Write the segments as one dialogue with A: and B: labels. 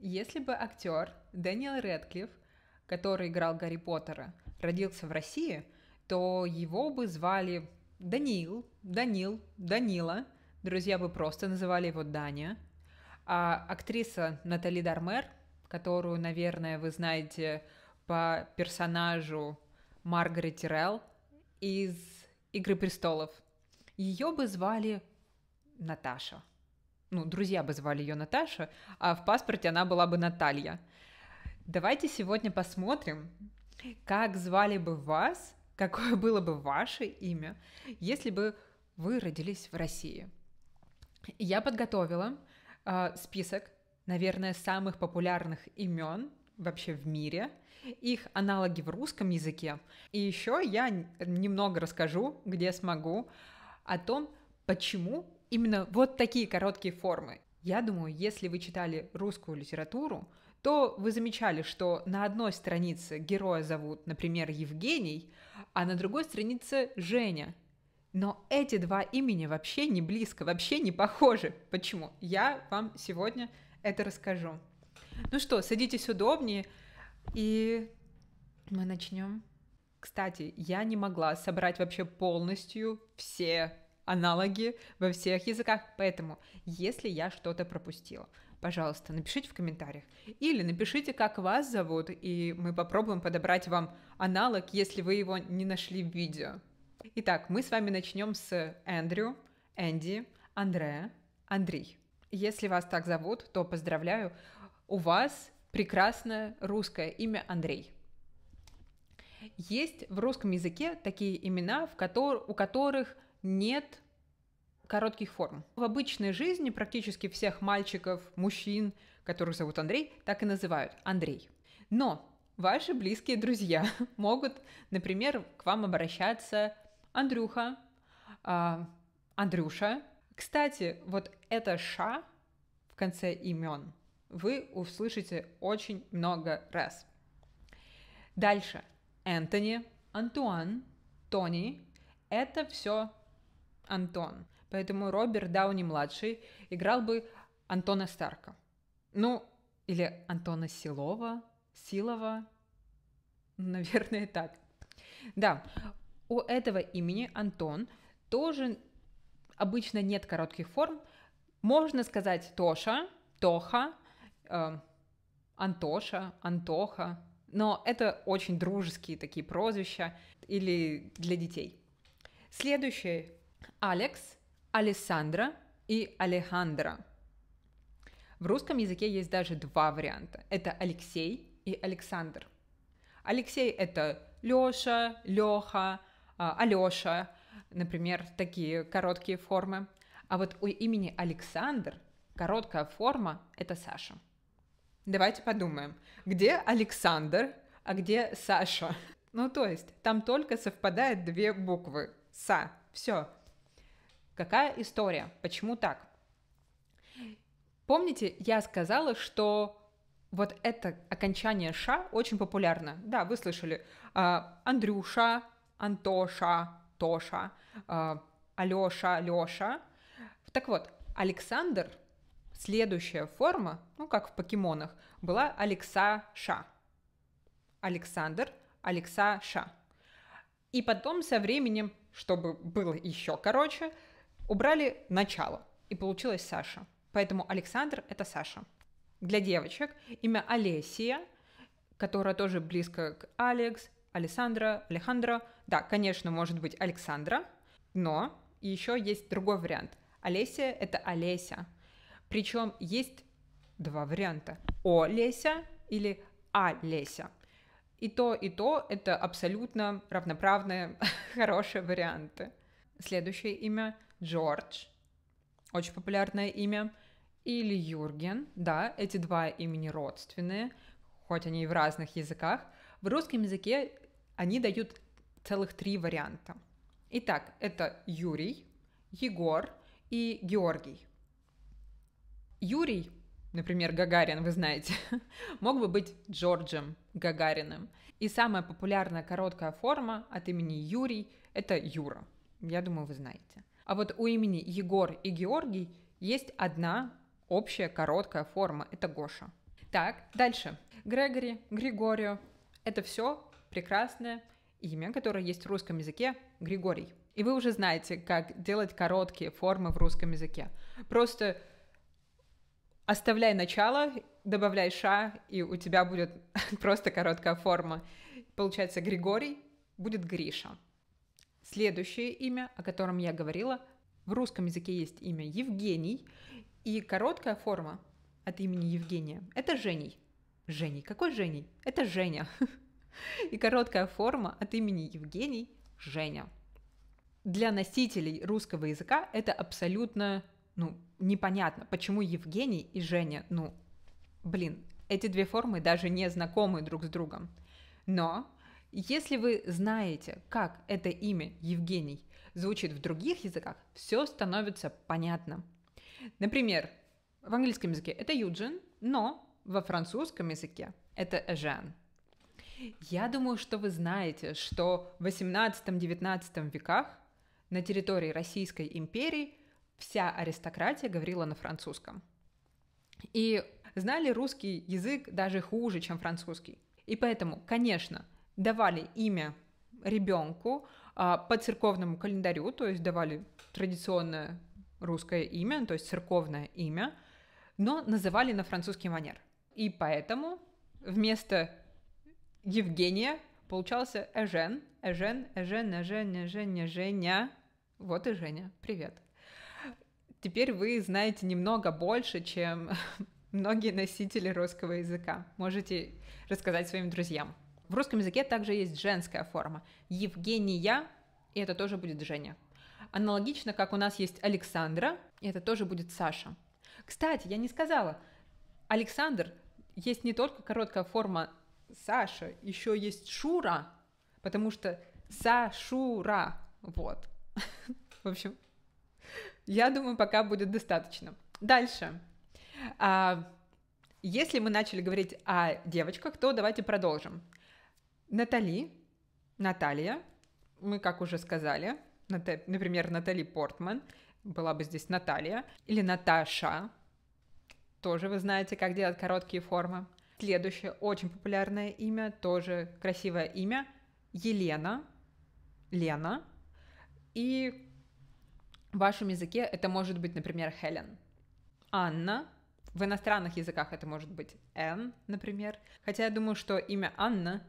A: Если бы актер Дэниел Редклифф, который играл Гарри Поттера, родился в России, то его бы звали Даниил, Данил, Данила. Друзья бы просто называли его Даня. А актриса Натали Дармер, которую, наверное, вы знаете по персонажу Маргарет Тирелл из «Игры престолов», ее бы звали Наташа ну, друзья бы звали ее Наташа, а в паспорте она была бы Наталья. Давайте сегодня посмотрим, как звали бы вас, какое было бы ваше имя, если бы вы родились в России. Я подготовила э, список, наверное, самых популярных имен вообще в мире, их аналоги в русском языке. И еще я немного расскажу, где смогу, о том, почему именно вот такие короткие формы. Я думаю, если вы читали русскую литературу, то вы замечали, что на одной странице героя зовут, например, Евгений, а на другой странице Женя. Но эти два имени вообще не близко, вообще не похожи. Почему? Я вам сегодня это расскажу. Ну что, садитесь удобнее, и мы начнем. Кстати, я не могла собрать вообще полностью все аналоги во всех языках. Поэтому, если я что-то пропустила, пожалуйста, напишите в комментариях. Или напишите, как вас зовут, и мы попробуем подобрать вам аналог, если вы его не нашли в видео. Итак, мы с вами начнем с Эндрю, Энди, Андрея, Андрей. Если вас так зовут, то поздравляю, у вас прекрасное русское имя Андрей. Есть в русском языке такие имена, в котор... у которых – нет коротких форм. В обычной жизни практически всех мальчиков, мужчин, которых зовут Андрей, так и называют – Андрей. Но ваши близкие друзья могут, например, к вам обращаться Андрюха, а, Андрюша. Кстати, вот это «ша» в конце имен вы услышите очень много раз. Дальше. Энтони, Антуан, Тони – это все Антон. Поэтому Роберт Дауни-младший играл бы Антона Старка. Ну, или Антона Силова, Силова, наверное, так. Да, у этого имени Антон тоже обычно нет коротких форм. Можно сказать Тоша, Тоха, э, Антоша, Антоха, но это очень дружеские такие прозвища или для детей. Следующее Алекс, Алессандра и Алехандра. В русском языке есть даже два варианта. Это Алексей и Александр. Алексей – это Лёша, Лёха, а, Алёша, например, такие короткие формы. А вот у имени Александр короткая форма – это Саша. Давайте подумаем, где Александр, а где Саша? Ну, то есть, там только совпадают две буквы – Са. Все, Какая история? Почему так? Помните, я сказала, что вот это окончание «ша» очень популярно. Да, вы слышали. А, Андрюша, Антоша, Тоша, а, Алёша, Лёша. Так вот, Александр, следующая форма, ну, как в покемонах, была Алекса-ша. Александр, Алекса-ша. И потом со временем, чтобы было еще короче, Убрали начало, и получилась Саша. Поэтому Александр — это Саша. Для девочек имя Олесия, которая тоже близко к Алекс, Александра, Алехандра. Да, конечно, может быть Александра, но еще есть другой вариант. Олеся – это Олеся. Причем есть два варианта. Олеся или Олеся. И то, и то – это абсолютно равноправные, хорошие варианты. Следующее имя Джордж, очень популярное имя, или Юрген, да, эти два имени родственные, хоть они и в разных языках, в русском языке они дают целых три варианта. Итак, это Юрий, Егор и Георгий. Юрий, например, Гагарин, вы знаете, мог бы быть Джорджем Гагариным. И самая популярная короткая форма от имени Юрий – это Юра. Я думаю, вы знаете. А вот у имени Егор и Георгий есть одна общая короткая форма – это Гоша. Так, дальше. Грегори, Григорио – это все прекрасное имя, которое есть в русском языке – Григорий. И вы уже знаете, как делать короткие формы в русском языке. Просто оставляй начало, добавляй ша, и у тебя будет просто короткая форма. Получается, Григорий будет Гриша. Следующее имя, о котором я говорила, в русском языке есть имя Евгений, и короткая форма от имени Евгения – это Женей. Женей. Какой Женей? Это Женя. И короткая форма от имени Евгений – Женя. Для носителей русского языка это абсолютно ну, непонятно, почему Евгений и Женя, ну, блин, эти две формы даже не знакомы друг с другом. Но если вы знаете, как это имя Евгений звучит в других языках, все становится понятно. Например, в английском языке это Юджин, но во французском языке это Эжен. Я думаю, что вы знаете, что в 18-19 веках на территории Российской империи вся аристократия говорила на французском. И знали русский язык даже хуже, чем французский. И поэтому, конечно, давали имя ребенку а, по церковному календарю, то есть давали традиционное русское имя, то есть церковное имя, но называли на французский манер. И поэтому вместо Евгения получался Эжен, Эжен, Эжен, Эжен, Эжен, Женя. Вот и Женя, привет. Теперь вы знаете немного больше, чем многие носители русского языка. Можете рассказать своим друзьям. В русском языке также есть женская форма. Евгения, и это тоже будет Женя. Аналогично, как у нас есть Александра, и это тоже будет Саша. Кстати, я не сказала, Александр есть не только короткая форма Саша, еще есть Шура, потому что Сашура, вот. В общем, я думаю, пока будет достаточно. Дальше. А, если мы начали говорить о девочках, то давайте продолжим. Натали, Наталья, мы, как уже сказали, например, Натали Портман, была бы здесь Наталья, или Наташа, тоже вы знаете, как делать короткие формы. Следующее очень популярное имя, тоже красивое имя, Елена, Лена. И в вашем языке это может быть, например, Хелен, Анна. В иностранных языках это может быть Энн, например. Хотя я думаю, что имя Анна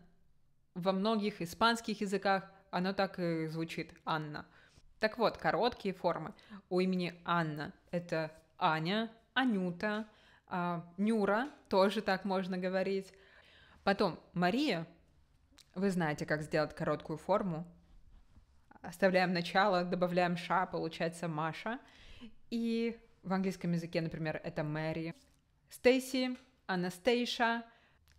A: во многих испанских языках оно так и звучит Анна. Так вот, короткие формы у имени Анна – это Аня, Анюта, а, Нюра, тоже так можно говорить. Потом Мария, вы знаете, как сделать короткую форму. Оставляем начало, добавляем ша, получается Маша. И в английском языке, например, это Мэри. Стейси, Анастейша –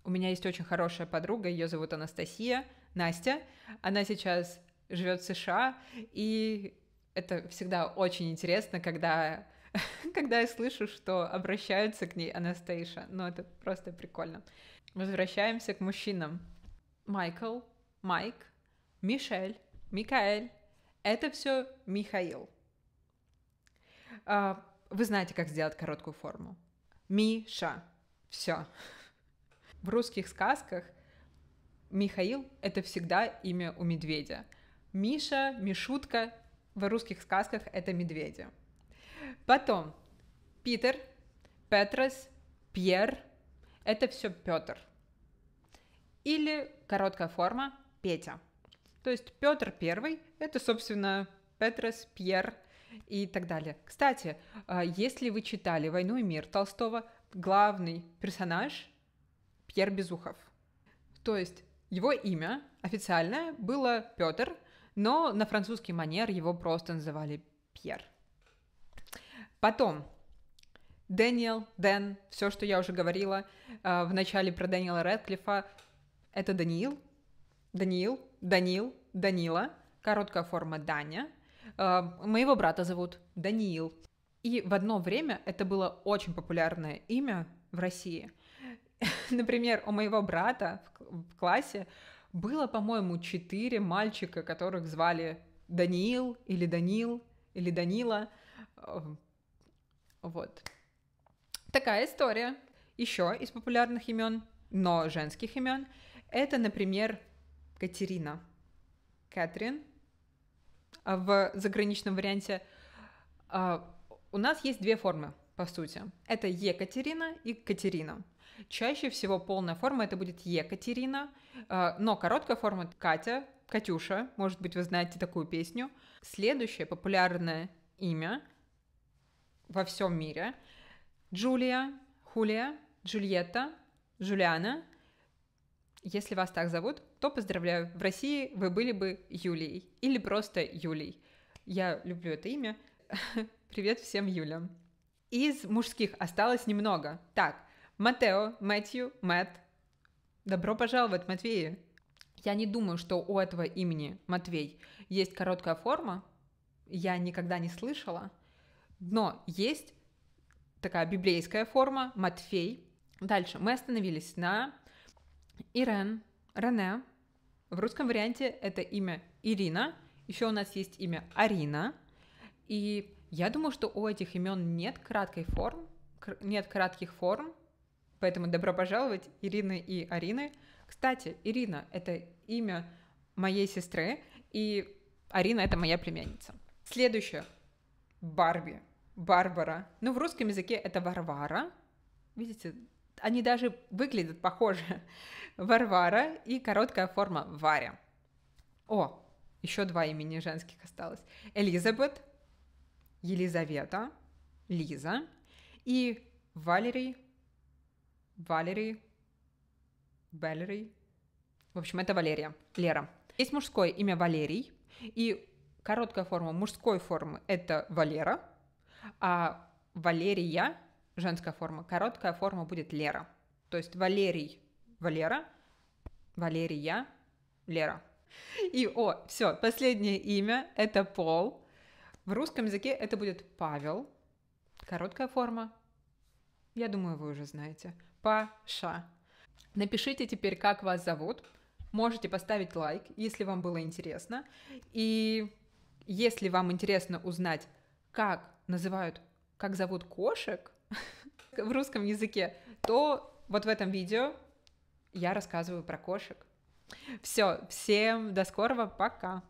A: у меня есть очень хорошая подруга, ее зовут Анастасия, Настя. Она сейчас живет в США, и это всегда очень интересно, когда, когда я слышу, что обращаются к ней Анастейша. Ну, это просто прикольно. Возвращаемся к мужчинам. Майкл, Майк, Мишель, Микаэль. Это все Михаил. А, вы знаете, как сделать короткую форму. Миша. Все в русских сказках Михаил — это всегда имя у медведя. Миша, Мишутка в русских сказках — это медведи. Потом Питер, Петрос, Пьер — это все Петр. Или короткая форма Петя. То есть Петр первый — это, собственно, Петрос, Пьер и так далее. Кстати, а, если вы читали «Войну и мир» Толстого, главный персонаж Пьер Безухов. То есть его имя официальное было Петр, но на французский манер его просто называли Пьер. Потом Дэниел, Дэн, все, что я уже говорила э, в начале про Дэниела Рэдклиффа, это Даниил, Даниил, Данил, Данила, короткая форма Даня. Э, моего брата зовут Даниил. И в одно время это было очень популярное имя в России – Например, у моего брата в классе было, по-моему, четыре мальчика, которых звали Даниил или Данил или Данила. Эм, вот. Такая история. Еще из популярных имен, но женских имен, это, например, Катерина, Кэтрин. А в заграничном варианте а, у нас есть две формы, по сути. Это Екатерина и Катерина. Чаще всего полная форма это будет Екатерина, а, но короткая форма Катя, Катюша, может быть, вы знаете такую песню. Следующее популярное имя во всем мире – Джулия, Хулия, Джульетта, Джулиана. Если вас так зовут, то поздравляю, в России вы были бы Юлией или просто Юлей. Я люблю это имя. Привет всем Юлям. Из мужских осталось немного. Так, Матео, Мэтью, Мэтт. Добро пожаловать, Матвей. Я не думаю, что у этого имени Матвей есть короткая форма. Я никогда не слышала. Но есть такая библейская форма Матфей. Дальше мы остановились на Ирен, Рене. В русском варианте это имя Ирина. Еще у нас есть имя Арина. И я думаю, что у этих имен нет краткой формы, нет кратких форм. Поэтому добро пожаловать, Ирины и Арины. Кстати, Ирина — это имя моей сестры, и Арина — это моя племянница. Следующее. Барби. Барбара. Ну, в русском языке это Варвара. Видите, они даже выглядят похоже. Варвара и короткая форма Варя. О, еще два имени женских осталось. Элизабет, Елизавета, Лиза и Валерий Валерий, Валерий, в общем, это Валерия, Лера. Есть мужское имя Валерий, и короткая форма мужской формы — это Валера, а Валерия, женская форма, короткая форма будет Лера. То есть Валерий, Валера, Валерия, Лера. И, о, все, последнее имя — это Пол. В русском языке это будет Павел, короткая форма я думаю, вы уже знаете. Паша. Напишите теперь, как вас зовут. Можете поставить лайк, если вам было интересно. И если вам интересно узнать, как называют, как зовут кошек в русском языке, то вот в этом видео я рассказываю про кошек. Все, всем до скорого, пока!